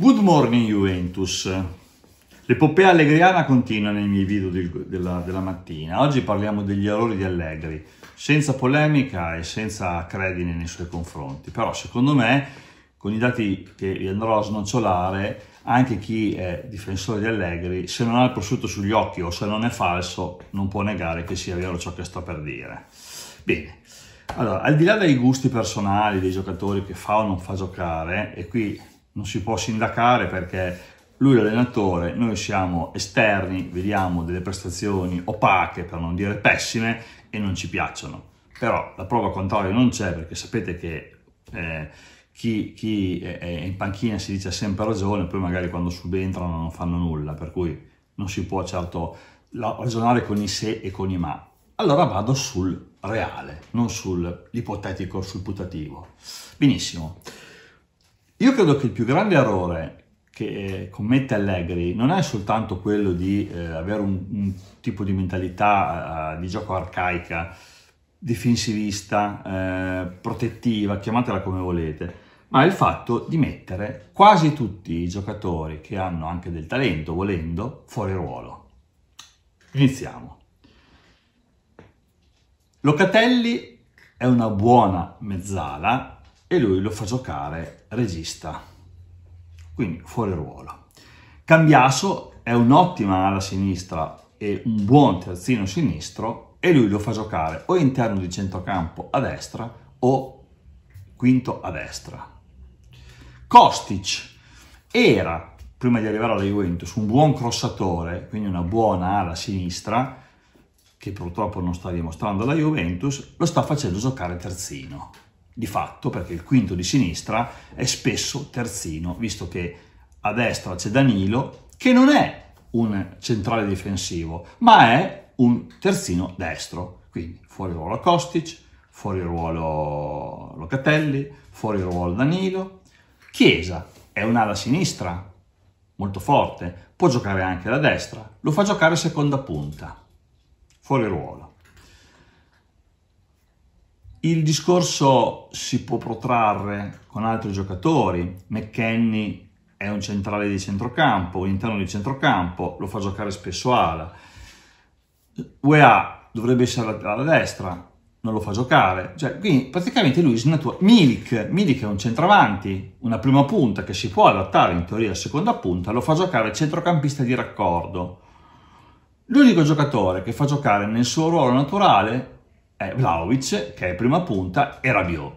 Good morning Juventus. L'epopea allegriana continua nei miei video di, della, della, mattina. Oggi parliamo degli errori di Allegri, senza polemica e senza credine nei suoi confronti. Però secondo me, con i dati che vi andrò a snocciolare, anche chi è difensore di Allegri, se non ha il prosciutto sugli occhi o se non è falso, non può negare che sia vero ciò che sto per dire. Bene. Allora, al di là dei gusti personali dei giocatori che fa o non fa giocare, e qui non si può sindacare perché lui è l'allenatore, noi siamo esterni, vediamo delle prestazioni opache, per non dire pessime, e non ci piacciono. Però la prova contraria non c'è perché sapete che eh, chi, chi, è eh, eh, in panchina si dice sempre ragione, poi magari quando subentrano non fanno nulla, per cui non si può certo ragionare con i se e con i ma. Allora vado sul reale, non sull'ipotetico, sul putativo. Benissimo. Io credo che il più grande errore che eh, commette Allegri non è soltanto quello di eh, avere un, un, tipo di mentalità eh, eh di gioco arcaica, difensivista, eh, protettiva, chiamatela come volete, ma è il fatto di mettere quasi tutti i giocatori che hanno anche del talento, volendo, fuori ruolo. Iniziamo. Locatelli è una buona mezzala, e lui lo fa giocare regista, quindi fuori ruolo. Cambiasso è un'ottima ala sinistra e un buon terzino sinistro e lui lo fa giocare o interno di centrocampo a destra o quinto a destra. Kostic era, prima di arrivare alla Juventus, un buon crossatore, quindi una buona ala sinistra, che purtroppo non sta dimostrando la Juventus, lo sta facendo giocare terzino di fatto, perché il quinto di sinistra è spesso terzino, visto che a destra c'è Danilo, che non è un centrale difensivo, ma è un terzino destro. Quindi fuori ruolo Kostic, fuori ruolo Locatelli, fuori ruolo Danilo. Chiesa è un'ala sinistra, molto forte, può giocare anche alla destra, lo fa giocare seconda punta, fuori ruolo. Il discorso si può protrarre con altri giocatori. McKenny è un centrale di centrocampo, all'interno di centrocampo, lo fa giocare spesso ala. UEA dovrebbe essere alla destra, non lo fa giocare. Cioè, quindi praticamente lui snatura. Milik, Milik è un centravanti, una prima punta che si può adattare in teoria alla seconda punta, lo fa giocare centrocampista di raccordo. L'unico giocatore che fa giocare nel suo ruolo naturale è eh, Vlaovic, che è prima punta, e Rabiot,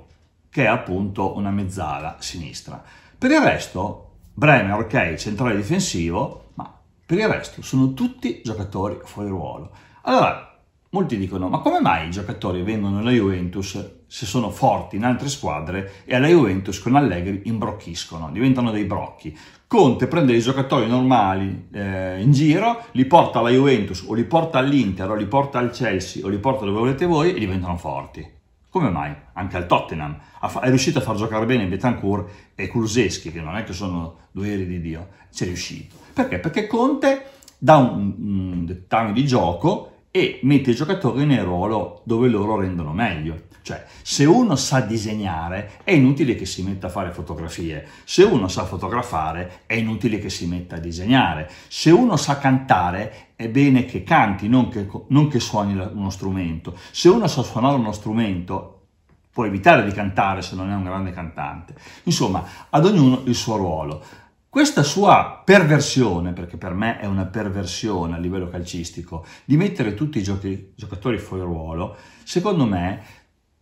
che è appunto una mezzala sinistra. Per il resto, Bremer, ok, centrale difensivo, ma per il resto sono tutti giocatori fuori ruolo. Allora, Molti dicono, ma come mai i giocatori vengono alla Juventus se sono forti in altre squadre e alla Juventus con Allegri imbrocchiscono, diventano dei brocchi. Conte prende i giocatori normali eh, in giro, li porta alla Juventus o li porta all'Inter o li porta al Chelsea o li porta dove volete voi e diventano forti. Come mai? Anche al Tottenham è riuscito a far giocare bene Betancourt e Kuluseschi, che non è che sono due eri di Dio, c'è riuscito. Perché? Perché Conte dà un, un dettame di gioco e mette i giocatori nel ruolo dove loro rendono meglio. Cioè, se uno sa disegnare, è inutile che si metta a fare fotografie. Se uno sa fotografare, è inutile che si metta a disegnare. Se uno sa cantare, è bene che canti, non che, non che suoni uno strumento. Se uno sa suonare uno strumento, può evitare di cantare se non è un grande cantante. Insomma, ad ognuno il suo ruolo. Questa sua perversione, perché per me è una perversione a livello calcistico, di mettere tutti i giocatori fuori ruolo, secondo me,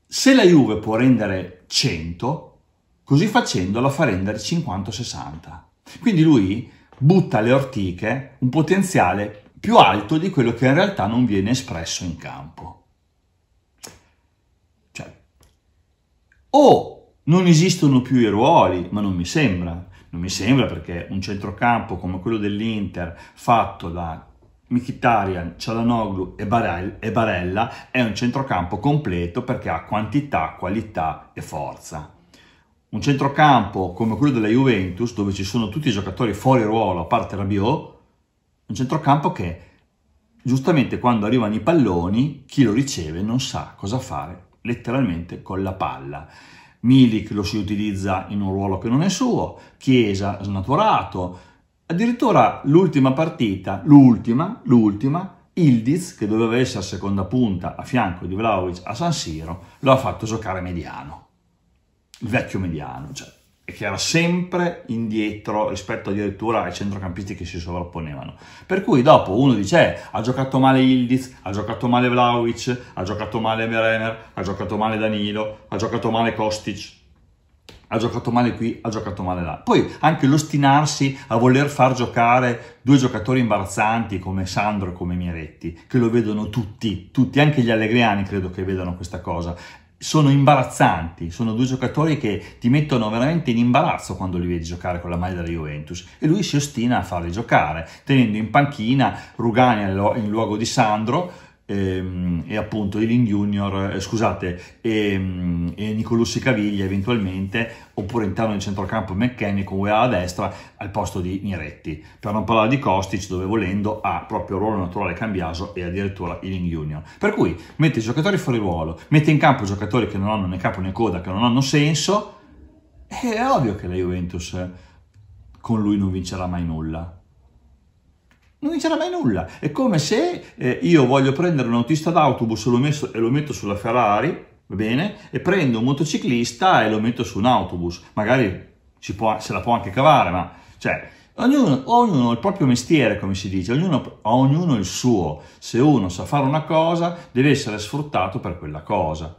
se la Juve può rendere 100, così facendo la fa rendere 50-60. Quindi lui butta alle ortiche un potenziale più alto di quello che in realtà non viene espresso in campo. Cioè, o non esistono più i ruoli, ma non mi sembra, non mi sembra perché un centrocampo come quello dell'Inter fatto da Mkhitaryan, Cialanoglu e, Barella è un centrocampo completo perché ha quantità, qualità e forza. Un centrocampo come quello della Juventus, dove ci sono tutti i giocatori fuori ruolo a parte Rabiot, un centrocampo che giustamente quando arrivano i palloni chi lo riceve non sa cosa fare letteralmente con la palla. Milik lo si utilizza in un ruolo che non è suo, Chiesa snaturato, addirittura l'ultima partita, l'ultima, l'ultima, Ildiz, che doveva essere a seconda punta a fianco di Vlaovic a San Siro, lo ha fatto giocare mediano, il vecchio mediano, cioè e che era sempre indietro rispetto addirittura ai centrocampisti che si sovrapponevano. Per cui dopo uno dice eh, ha giocato male Ildiz, ha giocato male Vlaovic, ha giocato male Meremer, ha giocato male Danilo, ha giocato male Kostic, ha giocato male qui, ha giocato male là. Poi anche l'ostinarsi a voler far giocare due giocatori imbarazzanti come Sandro e come Miretti, che lo vedono tutti, tutti, anche gli allegriani credo che vedano questa cosa sono imbarazzanti, sono due giocatori che ti mettono veramente in imbarazzo quando li vedi giocare con la maglia della Juventus e lui si ostina a farli giocare, tenendo in panchina Rugani in luogo di Sandro, e, ehm, e appunto Ealing Junior, eh, scusate, e, mm, e Nicolussi Caviglia eventualmente, oppure intorno del centrocampo McKennie con UEA a destra al posto di Miretti. Per non parlare di Kostic dove volendo ha proprio ruolo naturale Cambiaso e addirittura Ealing Junior. Per cui mette i giocatori fuori ruolo, mette in campo giocatori che non hanno né capo né coda, che non hanno senso, e è ovvio che la Juventus eh, con lui non vincerà mai nulla non c'era mai nulla. È come se eh, io voglio prendere un autista d'autobus e lo, messo, e lo metto sulla Ferrari, va bene? E prendo un motociclista e lo metto su un autobus. Magari può, se la può anche cavare, ma... Cioè, Ognuno, ognuno, ha il proprio mestiere, come si dice, ognuno, ognuno il suo. Se uno sa fare una cosa, deve essere sfruttato per quella cosa.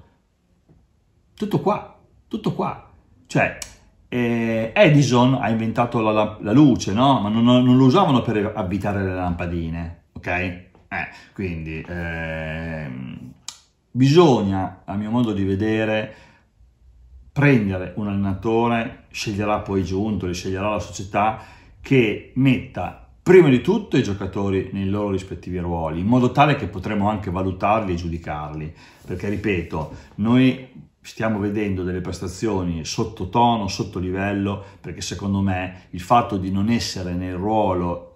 Tutto qua, tutto qua. Cioè, eh, Edison ha inventato la, la luce, no? Ma non, non, lo usavano per abitare le lampadine, ok? Eh, quindi eh, bisogna, a mio modo di vedere, prendere un allenatore, sceglierà poi Giuntoli, sceglierà la società, che metta prima di tutto i giocatori nei loro rispettivi ruoli, in modo tale che potremo anche valutarli e giudicarli. Perché, ripeto, noi stiamo vedendo delle prestazioni sotto tono, sotto livello, perché secondo me il fatto di non essere nel ruolo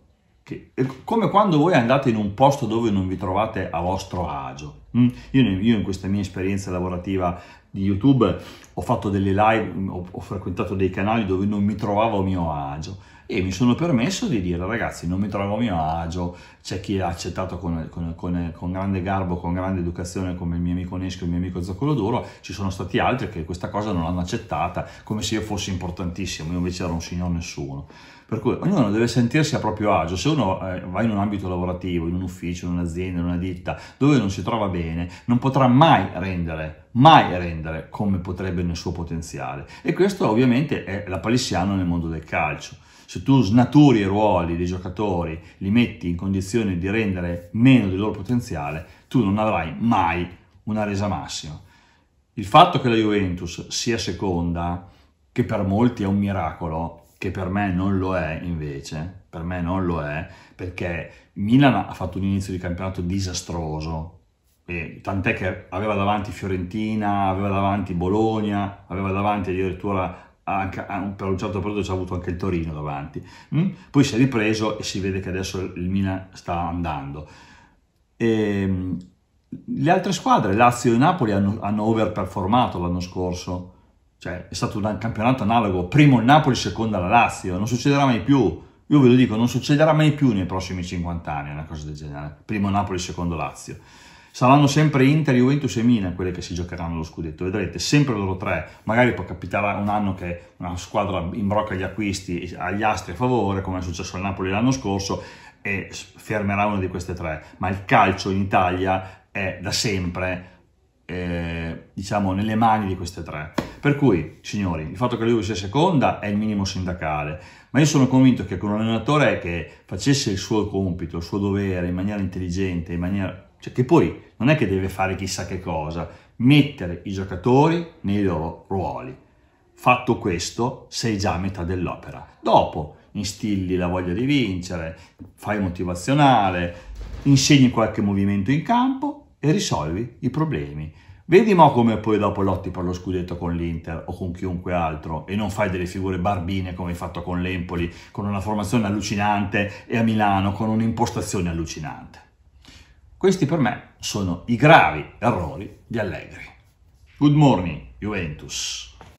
che, è come quando voi andate in un posto dove non vi trovate a vostro agio. Mm? Io, io in questa mia esperienza lavorativa di YouTube ho fatto delle live, ho, ho frequentato dei canali dove non mi trovavo a mio agio e mi sono permesso di dire ragazzi non mi trovo a mio agio, c'è chi ha accettato con, con, con, con, grande garbo, con grande educazione come il mio amico Nesco e il mio amico Zoccolo Duro, ci sono stati altri che questa cosa non l'hanno accettata come se io fossi importantissimo, io invece ero un signor nessuno. Per cui ognuno deve sentirsi a proprio agio, se uno eh, va in un ambito lavorativo, in un ufficio, in un'azienda, in una ditta dove non si trova bene, non potrà mai rendere, mai rendere come potrebbe nel suo potenziale. E questo ovviamente è la palissiano nel mondo del calcio. Se tu snaturi i ruoli dei giocatori, li metti in condizione di rendere meno del loro potenziale, tu non avrai mai una resa massima. Il fatto che la Juventus sia seconda, che per molti è un miracolo, che per me non lo è invece, per me non lo è, perché Milan ha fatto un inizio di campionato disastroso, tant'è che aveva davanti Fiorentina, aveva davanti Bologna, aveva davanti addirittura anche, per un certo periodo ci ha avuto anche il Torino davanti, mm? poi si è ripreso e si vede che adesso il Milan sta andando. E, ehm, le altre squadre, Lazio e Napoli, hanno, hanno overperformato l'anno scorso, cioè è stato un campionato analogo, primo il Napoli, seconda la Lazio, non succederà mai più, io ve lo dico, non succederà mai più nei prossimi 50 anni una cosa del genere, primo Napoli, secondo Lazio. Saranno sempre Inter, Juventus e Milan quelle che si giocheranno lo scudetto, vedrete, sempre loro tre. Magari può capitare un anno che una squadra imbrocca gli acquisti agli astri a favore, come è successo al Napoli l'anno scorso, e fermerà una di queste tre. Ma il calcio in Italia è da sempre, eh, diciamo, nelle mani di queste tre. Per cui, signori, il fatto che lui sia seconda è il minimo sindacale, ma io sono convinto che con un allenatore che facesse il suo compito, il suo dovere in maniera intelligente, in maniera cioè che poi non è che deve fare chissà che cosa, mettere i giocatori nei loro ruoli. Fatto questo, sei già a metà dell'opera. Dopo instilli la voglia di vincere, fai motivazionale, insegni qualche movimento in campo e risolvi i problemi. Vedi mo come poi dopo lotti per lo scudetto con l'Inter o con chiunque altro e non fai delle figure barbine come hai fatto con l'Empoli, con una formazione allucinante e a Milano con un'impostazione allucinante. Questi per me sono i gravi errori di Allegri. Good morning, Juventus.